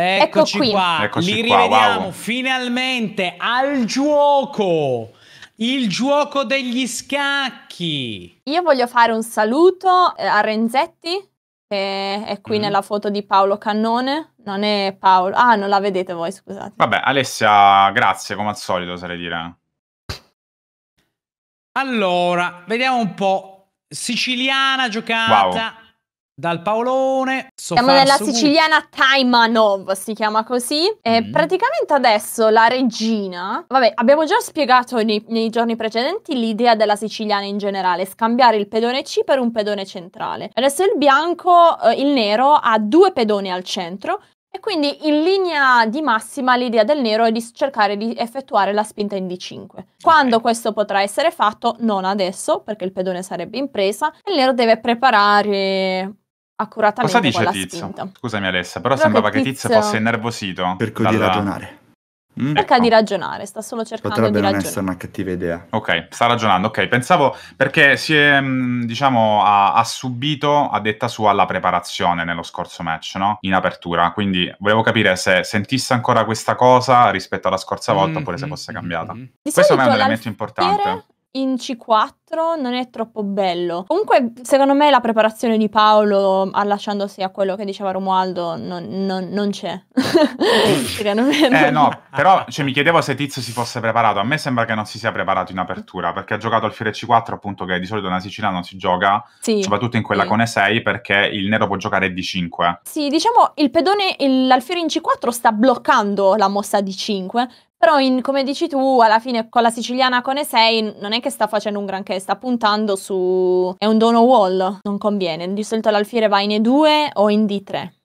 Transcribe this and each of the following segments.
Eccoci ecco qua, Eccoci li qua, rivediamo wow. finalmente al gioco. Il gioco degli scacchi. Io voglio fare un saluto eh, a Renzetti, che è qui mm. nella foto di Paolo Cannone. Non è Paolo. Ah, non la vedete voi, scusate. Vabbè, Alessia, grazie come al solito, sarei dire. Allora, vediamo un po'. Siciliana giocata. Wow dal Paolone. Siamo nella siciliana Taimanov, si chiama così. E mm. praticamente adesso la regina. Vabbè, abbiamo già spiegato nei, nei giorni precedenti l'idea della siciliana in generale: scambiare il pedone C per un pedone centrale. Adesso il bianco, eh, il nero, ha due pedoni al centro. E quindi in linea di massima l'idea del nero è di cercare di effettuare la spinta in D5. Quando okay. questo potrà essere fatto, non adesso, perché il pedone sarebbe in presa, il nero deve preparare accuratamente Cosa dice con Tizio? spinta. Scusami Alessa, però, però sembrava che Tizio... fosse innervosito. cerca dalla... di ragionare. Mm, cerca ecco. di ragionare, sta solo cercando Potrebbe di ragionare. Potrebbe non essere una cattiva idea. Ok, sta ragionando, ok. Pensavo perché si è, mm, diciamo, ha, ha, subito a detta sua la preparazione nello scorso match, no? In apertura, quindi volevo capire se sentisse ancora questa cosa rispetto alla scorsa volta mm-hmm. oppure se mm-hmm. fosse cambiata. Mm-hmm. Questo è un elemento importante in C4 non è troppo bello. Comunque, secondo me, la preparazione di Paolo, allacciandosi a quello che diceva Romualdo, non, non, non c'è. secondo me. Non... Eh, no, però cioè, mi chiedevo se Tizio si fosse preparato. A me sembra che non si sia preparato in apertura perché ha giocato al Fiore C4, appunto, che di solito nella Sicilia non si gioca, sì, soprattutto in quella sì. con E6, perché il nero può giocare D5. Sì, diciamo il pedone, l'alfiere in C4 sta bloccando la mossa D5 però, in, come dici tu, alla fine con la siciliana con E6 non è che sta facendo un granché, sta puntando su... è un dono wall, non conviene. Di solito l'alfiere va in E2 o in D3.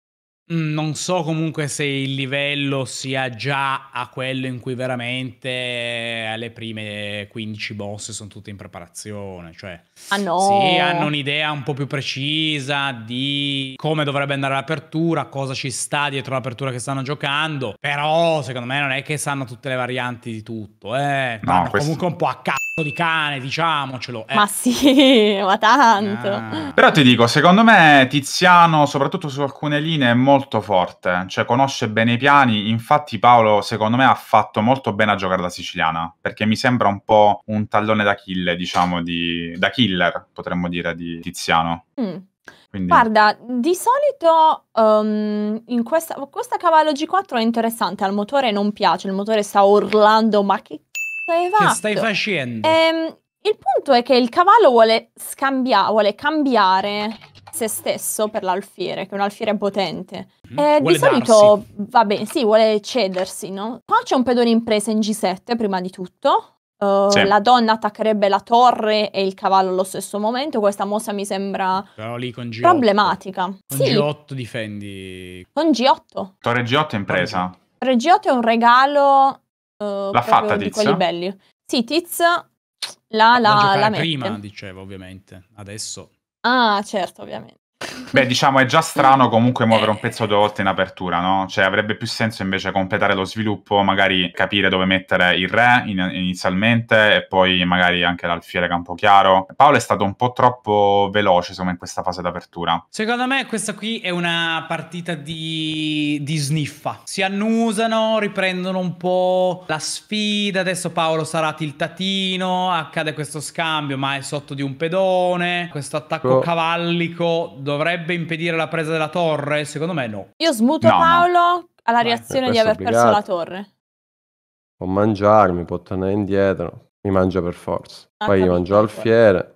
Mm, non so comunque se il livello sia già a quello in cui veramente eh, le prime 15 boss sono tutte in preparazione, cioè ah no. sì, hanno un'idea un po' più precisa di come dovrebbe andare l'apertura, cosa ci sta dietro l'apertura che stanno giocando, però secondo me non è che sanno tutte le varianti di tutto, eh, no, questo... comunque un po' a cazzo di cane, diciamocelo. Eh. Ma sì, ma tanto. Ah. Però ti dico, secondo me Tiziano, soprattutto su alcune linee, è molto forte, cioè conosce bene i piani. Infatti Paolo, secondo me, ha fatto molto bene a giocare la siciliana, perché mi sembra un po' un tallone da d'Achille, diciamo, di... da killer, potremmo dire, di Tiziano. Mm. Quindi... Guarda, di solito um, in questa, questa cavallo G4 è interessante, al motore non piace, il motore sta urlando ma che Esatto. Che stai facendo? Ehm, il punto è che il cavallo vuole, scambia- vuole cambiare se stesso per l'alfiere, che è un alfiere potente. Mm, eh, di solito, darsi. va bene, sì, vuole cedersi, no? Qua c'è un pedone in presa in G7, prima di tutto. Uh, sì. La donna attaccherebbe la torre e il cavallo allo stesso momento. Questa mossa mi sembra problematica. Con sì. G8 difendi. Con G8. Torre G8 è in presa. Torre G8 è un regalo eh, L'ha fatta di Tiz? quelli belli. Sì, Tiz la, la, la mette. prima, dicevo, ovviamente. Adesso... Ah, certo, ovviamente. Beh, diciamo è già strano comunque muovere un eh. pezzo due volte in apertura, no? Cioè avrebbe più senso invece completare lo sviluppo, magari capire dove mettere il re in- inizialmente e poi magari anche l'alfiere Campochiaro. Paolo è stato un po' troppo veloce, insomma, in questa fase d'apertura. Secondo me questa qui è una partita di, di sniffa. Si annusano, riprendono un po' la sfida, adesso Paolo sarà tiltatino, accade questo scambio, ma è sotto di un pedone, questo attacco oh. cavallico dovrà dovrebbe impedire la presa della torre? Secondo me no. Io smuto no, Paolo no. alla reazione di aver obbligato. perso la torre. Può mangiarmi, può tornare indietro. Mi mangia per forza. Ah, Poi gli mangio al fiere.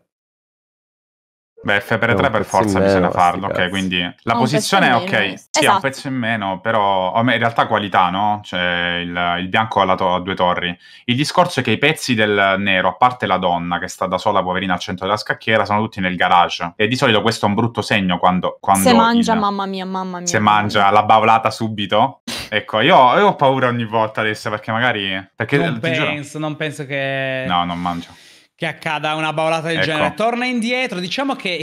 Beh, FPR3 per forza meno, bisogna farlo, ok, quindi la oh, posizione è ok, sì, esatto. ha un pezzo in meno, però oh, in realtà qualità, no? Cioè il, il bianco ha, to- due torri. Il discorso è che i pezzi del nero, a parte la donna che sta da sola, poverina, al centro della scacchiera, sono tutti nel garage. E di solito questo è un brutto segno quando... quando se mangia, il, mamma mia, mamma mia. Se mangia la bavolata subito. Ecco, io, io, ho paura ogni volta adesso perché magari... Perché, non, eh, penso, giuro, non penso che... No, non mangio che accada una bavolata del ecco. genere. Torna indietro, diciamo che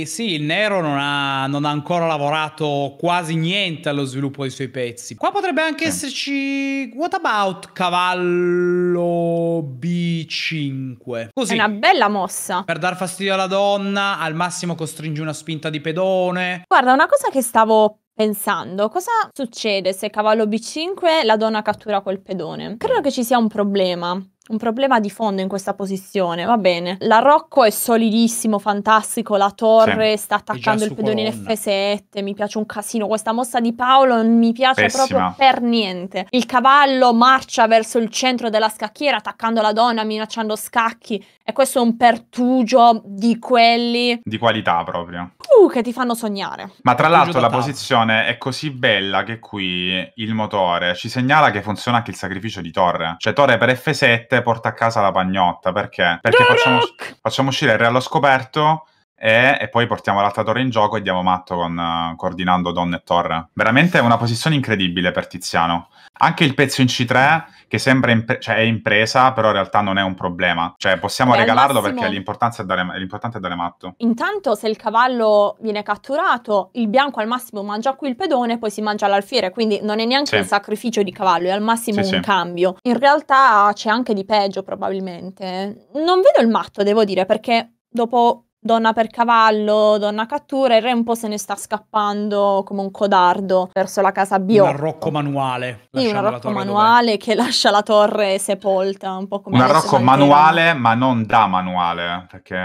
eh, sì, il Nero non ha, non ha, ancora lavorato quasi niente allo sviluppo dei suoi pezzi. Qua potrebbe anche sì. esserci What about cavallo B5? Così. È una bella mossa. Per dar fastidio alla donna, al massimo costringi una spinta di pedone. Guarda, una cosa che stavo pensando cosa succede se cavallo B5 la donna cattura col pedone. Credo che ci sia un problema un problema di fondo in questa posizione, va bene. La Rocco è solidissimo, fantastico, la torre sì, sta attaccando il pedone colonna. F7, mi piace un casino, questa mossa di Paolo non mi piace Pessima. proprio per niente. Il cavallo marcia verso il centro della scacchiera attaccando la donna, minacciando scacchi e questo è un pertugio di quelli... Di qualità proprio. Uh, che ti fanno sognare. Ma tra l'altro la posizione è così bella che qui il motore ci segnala che funziona anche il sacrificio di torre. Cioè torre per F7 porta a casa la pagnotta perché? Perché facciamo, facciamo uscire il re allo scoperto e, e, poi portiamo l'altra in gioco e diamo matto con, uh, coordinando Don e Torre. Veramente è una posizione incredibile per Tiziano. Anche il pezzo in C3, che sembra impre- cioè è impresa, però in realtà non è un problema. Cioè possiamo Beh, regalarlo massimo... perché l'importante è, dare, l'importante è dare matto. Intanto se il cavallo viene catturato, il bianco al massimo mangia qui il pedone, poi si mangia l'alfiere, quindi non è neanche sì. un sacrificio di cavallo, è al massimo sì, un sì. cambio. In realtà c'è anche di peggio probabilmente. Non vedo il matto, devo dire, perché dopo donna per cavallo, donna cattura, il re un po' se ne sta scappando come un codardo verso la casa Bio. Un arrocco manuale. Sì, un arrocco manuale che lascia la torre sepolta, un po' come... Un arrocco manuale, ma non da manuale, eh, perché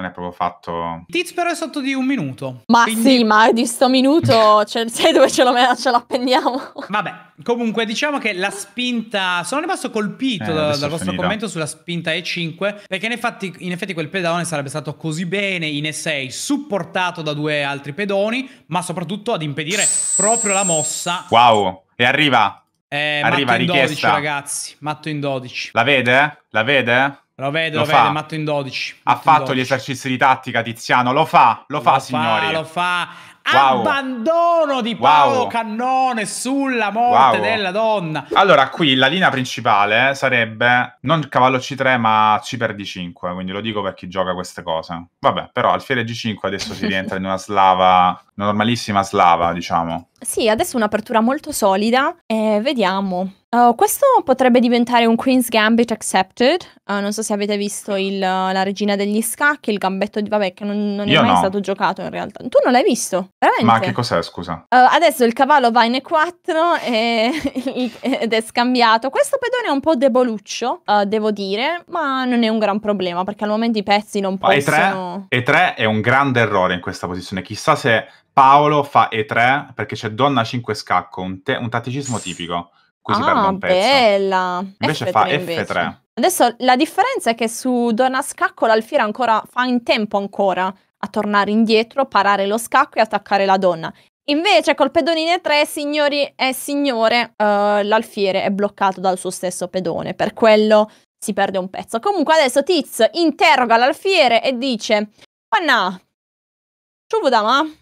non è proprio fatto. Tiz però è sotto di un minuto. Ma quindi... sì, ma di sto minuto, cioè, sai dove ce, lo, ce l'appendiamo? Vabbè, comunque diciamo che la spinta... Sono rimasto colpito eh, dal vostro finito. commento sulla spinta E5, perché in effetti, in effetti quel pedone sarebbe stato così bene in E6, supportato da due altri pedoni, ma soprattutto ad impedire proprio la mossa. Wow, e arriva... Eh, arriva matto in richiesta. 12 ragazzi, matto in 12. La vede? La vede? Lo vedo, lo, lo vede, matto in 12. Matto ha fatto 12. gli esercizi di tattica, Tiziano, lo fa, lo, lo fa, fa signori. Lo fa, Wow. abbandono di Paolo wow. Cannone sulla morte wow. della donna. Allora, qui la linea principale eh, sarebbe non cavallo C3, ma C per D5. Quindi lo dico per chi gioca queste cose. Vabbè, però alfiere G5 adesso si rientra in una slava, una normalissima slava, diciamo. Sì, adesso un'apertura molto solida. Eh, vediamo. Oh, questo potrebbe diventare un Queen's Gambit Accepted. Uh, non so se avete visto il, uh, la regina degli scacchi, il gambetto di... Vabbè, che non, non è mai no. stato giocato in realtà. Tu non l'hai visto? Veramente? Ma che cos'è, scusa? Uh, adesso il cavallo va in E4 e, ed è scambiato. Questo pedone è un po' deboluccio, uh, devo dire, ma non è un gran problema perché al momento i pezzi non ma possono... E3, E3 è un grande errore in questa posizione. Chissà se Paolo fa E3 perché c'è donna 5 scacco, un, un tatticismo tipico. Così perdo ah, un pezzo. bella! Invece F3 fa F3. Adesso la differenza è che su Donna Scacco l'alfiere ancora fa in tempo ancora a tornare indietro, parare lo scacco e attaccare la donna. Invece col pedonine 3, signori e signore, uh, l'alfiere è bloccato dal suo stesso pedone, per quello si perde un pezzo. Comunque adesso Tiz interroga l'alfiere e dice: Panna, oh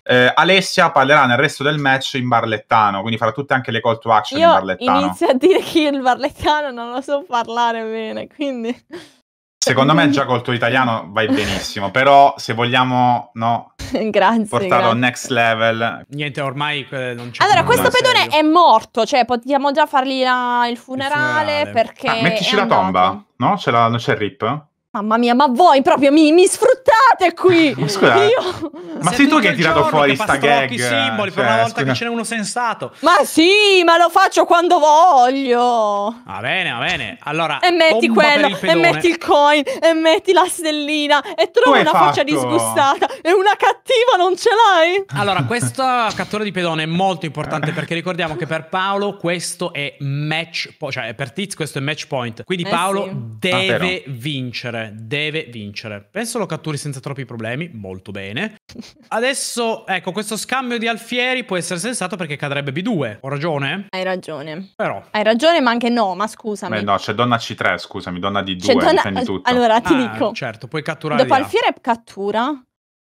eh, Alessia parlerà nel resto del match in barlettano, quindi farà tutte anche le call to action Io in barlettano. Inizio a dire che il barlettano non lo so parlare bene, quindi. Secondo me già col tuo italiano vai benissimo, però se vogliamo no, grazie, portarlo al next level... Niente, ormai eh, non c'è... Allora, questo pedone serio. è morto, cioè possiamo già fargli la, il, funerale il, funerale perché... Ah, mettici la tomba, no? C'è c'è il rip? Mamma mia, ma voi proprio mi, mi sfruttate! fate qui? Ma scusa, Io... ma sei tu che hai tirato fuori sta gag. i simboli, cioè, per una volta scusa. che ce n'è uno sensato. Ma sì, ma lo faccio quando voglio. Va bene, va bene. Allora, e metti quello, e metti il coin, e metti la stellina, e trova una fatto? faccia disgustata, e una cattiva non ce l'hai? Allora, questa cattura di pedone è molto importante perché ricordiamo che per Paolo questo è match, cioè per Tiz questo è match point. Quindi eh Paolo eh sì. deve ah, vincere, deve vincere. Penso lo catturi senza troppi problemi, molto bene. Adesso, ecco, questo scambio di alfieri può essere sensato perché cadrebbe B2. Ho ragione? Hai ragione. Però. Hai ragione, ma anche no, ma scusami. Beh, no, c'è donna C3, scusami, donna D2, c'è donna... difendi tutto. Allora, ti ah, dico. Certo, puoi catturare Dopo alfiere cattura...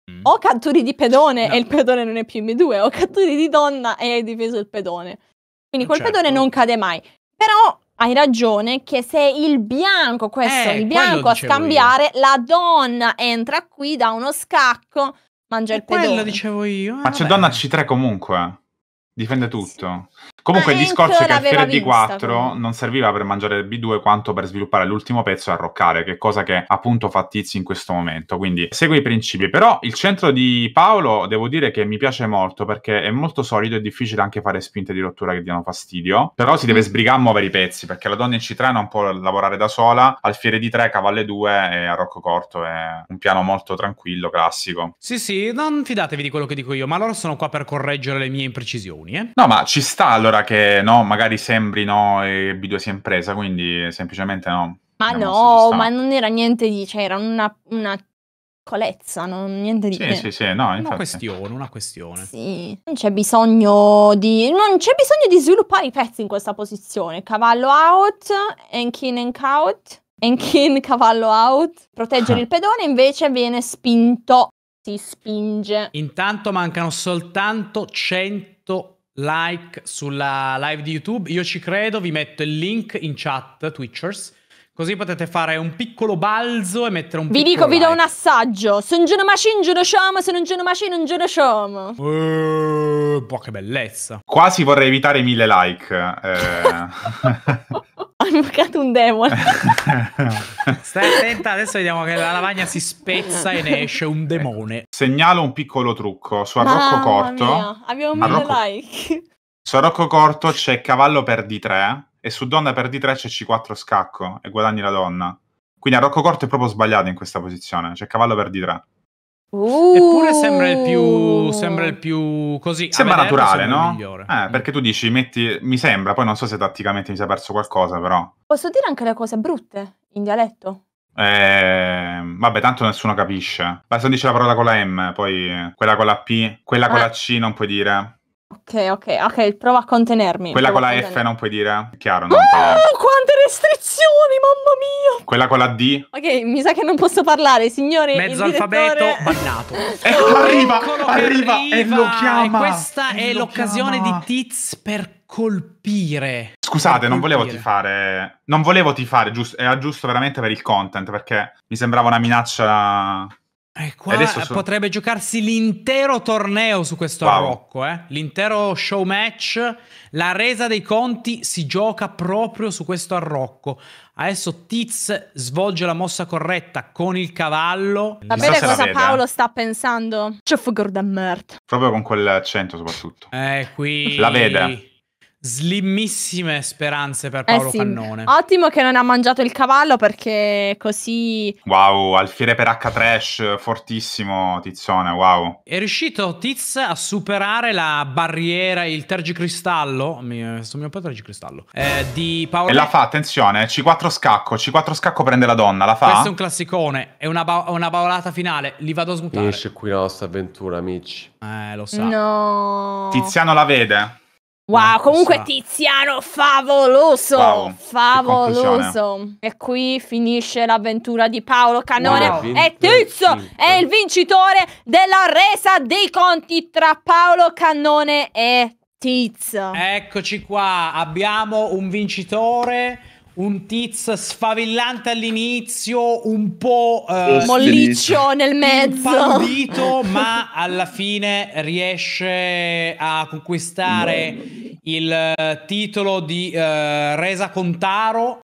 Mm. O catturi di pedone no. e il pedone non è più in B2, o catturi di donna e hai difeso il pedone. Quindi quel certo. pedone non cade mai. Però hai ragione che se il bianco, questo, eh, il bianco a scambiare, io. la donna entra qui, da uno scacco, mangia il pedone. Quello dicevo io. Eh, Ma c'è donna C3 comunque. Difende tutto. Comunque il eh, discorso è che il d 4 comunque. non serviva per mangiare il B2 quanto per sviluppare l'ultimo pezzo e arroccare, che è cosa che appunto fa Tizi in questo momento. Quindi segue i principi. Però il centro di Paolo devo dire che mi piace molto perché è molto solido e difficile anche fare spinte di rottura che diano fastidio. Però si deve mm. sbrigare a muovere i pezzi perché la donna in C3 non può lavorare da sola. Al Alfiere di 3, cavalle 2 e arrocco corto è un piano molto tranquillo, classico. Sì, sì, non fidatevi di quello che dico io, ma loro sono qua per correggere le mie imprecisioni. Eh? No, ma ci sta allora che no, magari sembri no e B2 si è impresa, quindi semplicemente no. Ma no, ma non era niente di... cioè era una, una piccolezza, non niente di sì, che. Sì, sì, no, infatti. Una questione, una questione. Sì, non c'è bisogno di non c'è bisogno di sviluppare i pezzi in questa posizione. Cavallo out, Enkin and out, Enkin cavallo out. Proteggere ah. il pedone invece viene spinto, si spinge. Intanto mancano soltanto 100 like sulla live di YouTube. Io ci credo, vi metto il link in chat, Twitchers. Così potete fare un piccolo balzo e mettere un vi piccolo. Vi dico, like. vi do un assaggio. Se non c'è una machine, c'è una Se non c'è una machine, non c'è una shom. Uh, boh, che bellezza. Quasi vorrei evitare mille like. Eh. ha invocato un demone. Stai attenta, adesso vediamo che la lavagna si spezza e ne esce un demone. Segnalo un piccolo trucco su Arrocco Corto. Mia, abbiamo mille Arrocco... like. Su Arrocco Corto c'è cavallo per D3 e su donna per D3 c'è C4 scacco e guadagni la donna. Quindi Arrocco Corto è proprio sbagliato in questa posizione, c'è cavallo per D3. Eppure sembra il, più, uh. sembra il più così. Sembra naturale, sembra no? Eh, mm. perché tu dici, metti, mi sembra, poi non so se tatticamente mi sia perso qualcosa, però. Posso dire anche le cose brutte in dialetto? Eh, vabbè, tanto nessuno capisce. Basta dire la parola con la M, poi quella con la P, quella ah. con la ah. C non puoi dire. Ok, ok, ok, prova a contenermi. Quella con la F non puoi dire, eh? chiaro. Non oh, puoi... quante restrizioni, mamma mia! Quella con la D. Ok, mi sa che non posso parlare, signore. Mezzo alfabeto direttore... bannato. ecco, arriva, arriva, arriva, e lo chiama. E questa e è l'occasione di Tiz per colpire. Scusate, non colpire. volevo tifare. Non volevo tifare, giusto, era giusto veramente per il content, perché mi sembrava una minaccia e qua sono... potrebbe giocarsi l'intero torneo su questo wow. Marocco, eh? l'intero show match, la resa dei conti si gioca proprio su questo arrocco. Adesso Tiz svolge la mossa corretta con il cavallo. Va bene cosa Paolo sta pensando? C'è fuoco da merda. Proprio con quell'accento soprattutto. Eh, qui... La vede slimmissime speranze per eh Paolo eh sì. Cannone. Ottimo che non ha mangiato il cavallo perché così... Wow, alfiere per H-Trash, fortissimo Tizzone, wow. È riuscito Tiz a superare la barriera, il tergicristallo, mi, sto mio po' tergicristallo, eh, di Paolo... E la fa, attenzione, C4 scacco, C4 scacco prende la donna, la fa? Questo è un classicone, è una, ba- una baolata finale, li vado a smutare. Finisce qui la nostra avventura, amici. Eh, lo So. No. Tiziano la vede. Wow, comunque Tiziano favoloso, wow, favoloso. E qui finisce l'avventura di Paolo Canone wow, e Tizio è il vincitore della resa dei conti tra Paolo Cannone e Tiz. Eccoci qua, abbiamo un vincitore un tiz sfavillante all'inizio, un po' eh, molliccio nel mezzo, impandito, ma alla fine riesce a conquistare il eh, titolo di eh, Resa Contaro